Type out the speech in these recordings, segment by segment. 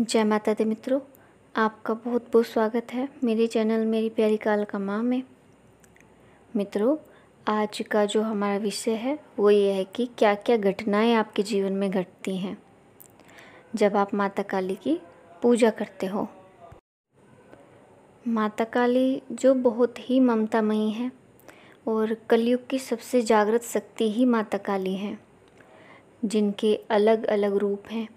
जय माता दी मित्रों आपका बहुत बहुत स्वागत है मेरे चैनल मेरी प्यारी काल का माँ में मित्रों आज का जो हमारा विषय है वो ये है कि क्या क्या घटनाएं आपके जीवन में घटती हैं जब आप माता काली की पूजा करते हो माता काली जो बहुत ही ममतामयी है और कलयुग की सबसे जागृत शक्ति ही माता काली हैं जिनके अलग अलग रूप हैं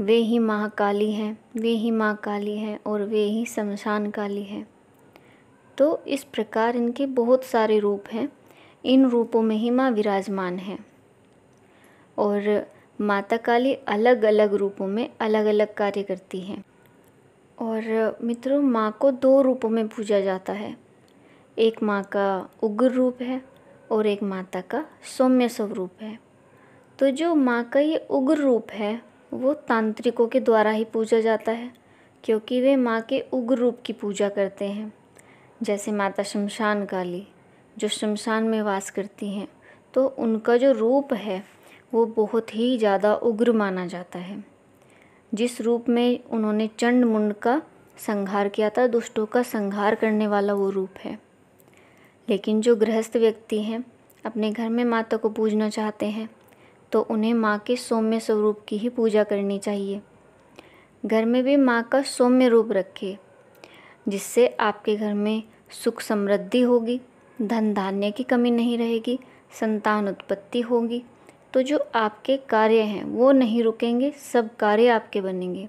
वे ही महाकाली हैं वे ही माँ काली हैं और वे ही शमशान काली हैं तो इस प्रकार इनके बहुत सारे रूप हैं इन रूपों में ही माँ विराजमान है और माता काली अलग अलग रूपों में अलग अलग कार्य करती हैं और मित्रों माँ को दो रूपों में पूजा जाता है एक माँ का उग्र रूप है और एक माता का सौम्य स्वरूप है तो जो माँ का ये उग्र रूप है वो तांत्रिकों के द्वारा ही पूजा जाता है क्योंकि वे माँ के उग्र रूप की पूजा करते हैं जैसे माता शमशान काली जो शमशान में वास करती हैं तो उनका जो रूप है वो बहुत ही ज़्यादा उग्र माना जाता है जिस रूप में उन्होंने चंड मुंड का संहार किया था दुष्टों का संहार करने वाला वो रूप है लेकिन जो गृहस्थ व्यक्ति हैं अपने घर में माता को पूजना चाहते हैं तो उन्हें माँ के सौम्य स्वरूप की ही पूजा करनी चाहिए घर में भी माँ का सौम्य रूप रखें जिससे आपके घर में सुख समृद्धि होगी धन धान्य की कमी नहीं रहेगी संतान उत्पत्ति होगी तो जो आपके कार्य हैं वो नहीं रुकेंगे सब कार्य आपके बनेंगे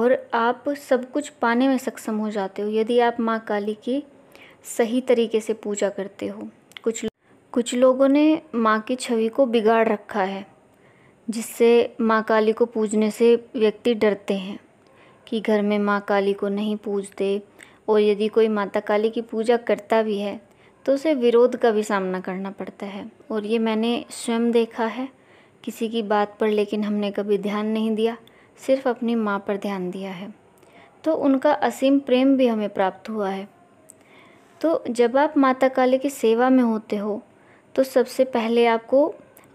और आप सब कुछ पाने में सक्षम हो जाते हो यदि आप माँ काली की सही तरीके से पूजा करते हो कुछ कुछ लोगों ने माँ की छवि को बिगाड़ रखा है जिससे माँ काली को पूजने से व्यक्ति डरते हैं कि घर में माँ काली को नहीं पूजते और यदि कोई माता काली की पूजा करता भी है तो उसे विरोध का भी सामना करना पड़ता है और ये मैंने स्वयं देखा है किसी की बात पर लेकिन हमने कभी ध्यान नहीं दिया सिर्फ अपनी माँ पर ध्यान दिया है तो उनका असीम प्रेम भी हमें प्राप्त हुआ है तो जब आप माता काली की सेवा में होते हो तो सबसे पहले आपको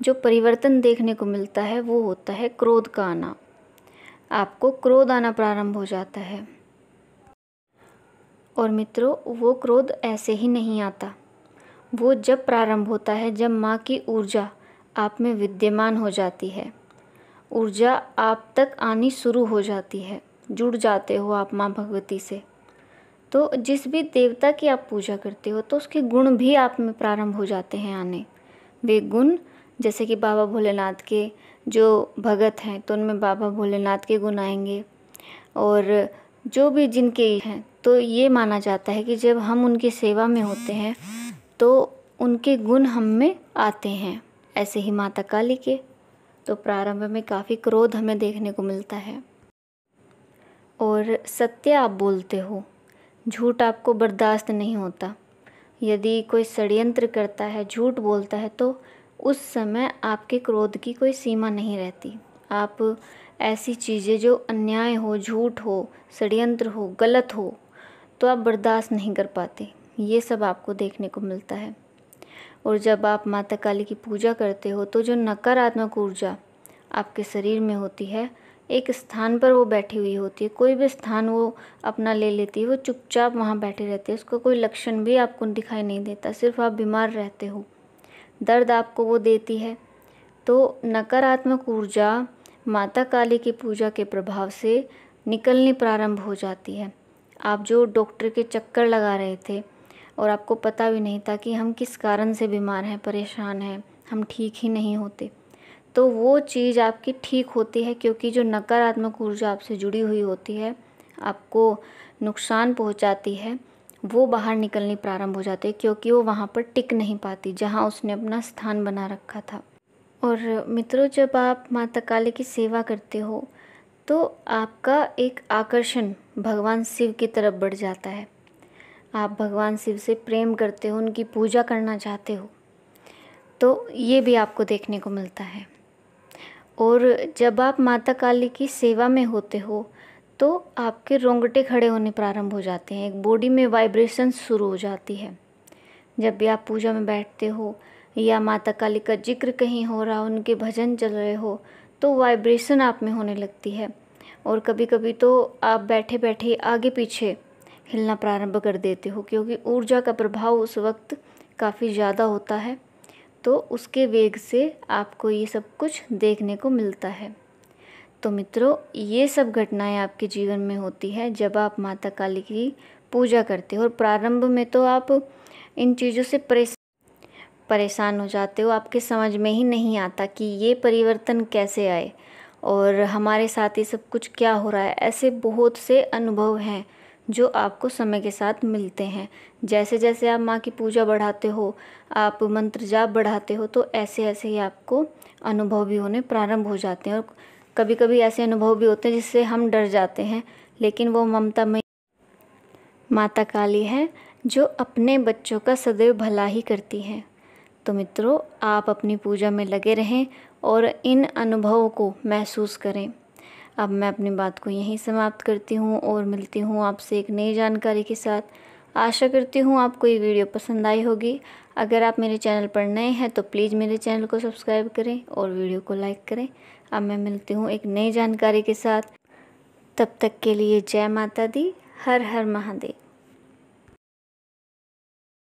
जो परिवर्तन देखने को मिलता है वो होता है क्रोध का आना आपको क्रोध आना प्रारंभ हो जाता है और मित्रों वो क्रोध ऐसे ही नहीं आता वो जब प्रारंभ होता है जब माँ की ऊर्जा आप में विद्यमान हो जाती है ऊर्जा आप तक आनी शुरू हो जाती है जुड़ जाते हो आप माँ भगवती से तो जिस भी देवता की आप पूजा करते हो तो उसके गुण भी आप में प्रारंभ हो जाते हैं आने वे गुण जैसे कि बाबा भोलेनाथ के जो भगत हैं तो उनमें बाबा भोलेनाथ के गुण आएंगे और जो भी जिनके हैं तो ये माना जाता है कि जब हम उनकी सेवा में होते हैं तो उनके गुण हम में आते हैं ऐसे ही माता काली के तो प्रारंभ में काफ़ी क्रोध हमें देखने को मिलता है और सत्य आप बोलते हो झूठ आपको बर्दाश्त नहीं होता यदि कोई षड्यंत्र करता है झूठ बोलता है तो उस समय आपके क्रोध की कोई सीमा नहीं रहती आप ऐसी चीज़ें जो अन्याय हो झूठ हो षडयंत्र हो गलत हो तो आप बर्दाश्त नहीं कर पाते ये सब आपको देखने को मिलता है और जब आप माता काली की पूजा करते हो तो जो नकारात्मक ऊर्जा आपके शरीर में होती है एक स्थान पर वो बैठी हुई होती है कोई भी स्थान वो अपना ले लेती है वो चुपचाप वहाँ बैठे रहती है उसका कोई लक्षण भी आपको दिखाई नहीं देता सिर्फ आप बीमार रहते हो दर्द आपको वो देती है तो नकारात्मक ऊर्जा माता काली की पूजा के प्रभाव से निकलनी प्रारंभ हो जाती है आप जो डॉक्टर के चक्कर लगा रहे थे और आपको पता भी नहीं था कि हम किस कारण से बीमार हैं परेशान हैं हम ठीक ही नहीं होते तो वो चीज़ आपकी ठीक होती है क्योंकि जो नकारात्मक ऊर्जा आपसे जुड़ी हुई होती है आपको नुकसान पहुंचाती है वो बाहर निकलनी प्रारंभ हो जाती है क्योंकि वो वहाँ पर टिक नहीं पाती जहाँ उसने अपना स्थान बना रखा था और मित्रों जब आप माता काली की सेवा करते हो तो आपका एक आकर्षण भगवान शिव की तरफ बढ़ जाता है आप भगवान शिव से प्रेम करते हो उनकी पूजा करना चाहते हो तो ये भी आपको देखने को मिलता है और जब आप माता काली की सेवा में होते हो तो आपके रोंगटे खड़े होने प्रारंभ हो जाते हैं एक बॉडी में वाइब्रेशन शुरू हो जाती है जब भी आप पूजा में बैठते हो या माता काली का जिक्र कहीं हो रहा उनके भजन चल रहे हो तो वाइब्रेशन आप में होने लगती है और कभी कभी तो आप बैठे बैठे आगे पीछे हिलना प्रारंभ कर देते हो क्योंकि ऊर्जा का प्रभाव उस वक्त काफ़ी ज़्यादा होता है तो उसके वेग से आपको ये सब कुछ देखने को मिलता है तो मित्रों ये सब घटनाएं आपके जीवन में होती है जब आप माता काली की पूजा करते हो और प्रारंभ में तो आप इन चीज़ों से परेशान परेशान हो जाते हो आपके समझ में ही नहीं आता कि ये परिवर्तन कैसे आए और हमारे साथ ये सब कुछ क्या हो रहा है ऐसे बहुत से अनुभव हैं जो आपको समय के साथ मिलते हैं जैसे जैसे आप माँ की पूजा बढ़ाते हो आप मंत्र जाप बढ़ाते हो तो ऐसे ऐसे ही आपको अनुभव भी होने प्रारंभ हो जाते हैं और कभी कभी ऐसे अनुभव भी होते हैं जिससे हम डर जाते हैं लेकिन वो ममता में माता काली है जो अपने बच्चों का सदैव भला ही करती है तो मित्रों आप अपनी पूजा में लगे रहें और इन अनुभवों को महसूस करें अब मैं अपनी बात को यहीं समाप्त करती हूँ और मिलती हूँ आपसे एक नई जानकारी के साथ आशा करती हूँ आपको ये वीडियो पसंद आई होगी अगर आप मेरे चैनल पर नए हैं तो प्लीज़ मेरे चैनल को सब्सक्राइब करें और वीडियो को लाइक करें अब मैं मिलती हूँ एक नई जानकारी के साथ तब तक के लिए जय माता दी हर हर महादेव